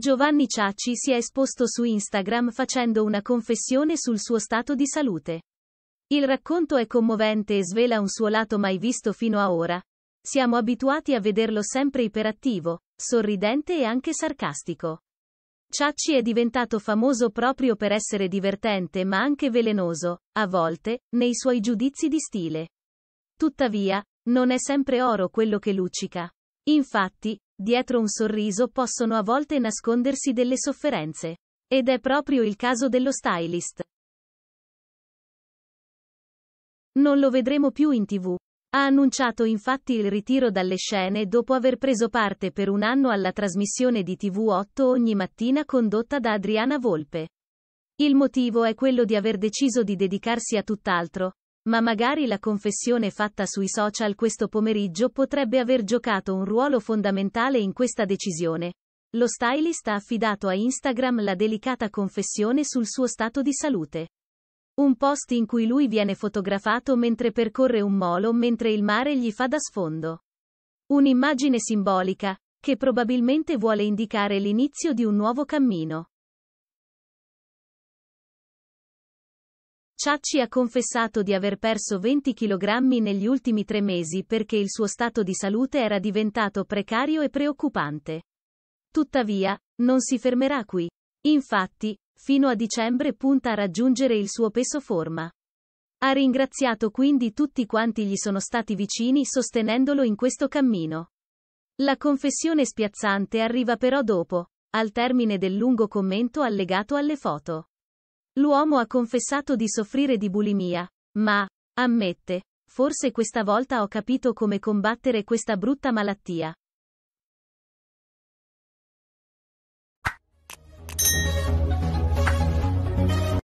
Giovanni Ciacci si è esposto su Instagram facendo una confessione sul suo stato di salute. Il racconto è commovente e svela un suo lato mai visto fino a ora. Siamo abituati a vederlo sempre iperattivo, sorridente e anche sarcastico. Ciacci è diventato famoso proprio per essere divertente ma anche velenoso, a volte, nei suoi giudizi di stile. Tuttavia, non è sempre oro quello che luccica. Infatti, Dietro un sorriso possono a volte nascondersi delle sofferenze. Ed è proprio il caso dello stylist. Non lo vedremo più in tv. Ha annunciato infatti il ritiro dalle scene dopo aver preso parte per un anno alla trasmissione di TV8 ogni mattina condotta da Adriana Volpe. Il motivo è quello di aver deciso di dedicarsi a tutt'altro, ma magari la confessione fatta sui social questo pomeriggio potrebbe aver giocato un ruolo fondamentale in questa decisione. Lo stylist ha affidato a Instagram la delicata confessione sul suo stato di salute. Un post in cui lui viene fotografato mentre percorre un molo mentre il mare gli fa da sfondo. Un'immagine simbolica, che probabilmente vuole indicare l'inizio di un nuovo cammino. Ciacci ha confessato di aver perso 20 kg negli ultimi tre mesi perché il suo stato di salute era diventato precario e preoccupante. Tuttavia, non si fermerà qui. Infatti, fino a dicembre punta a raggiungere il suo peso forma. Ha ringraziato quindi tutti quanti gli sono stati vicini sostenendolo in questo cammino. La confessione spiazzante arriva però dopo, al termine del lungo commento allegato alle foto. L'uomo ha confessato di soffrire di bulimia, ma, ammette, forse questa volta ho capito come combattere questa brutta malattia.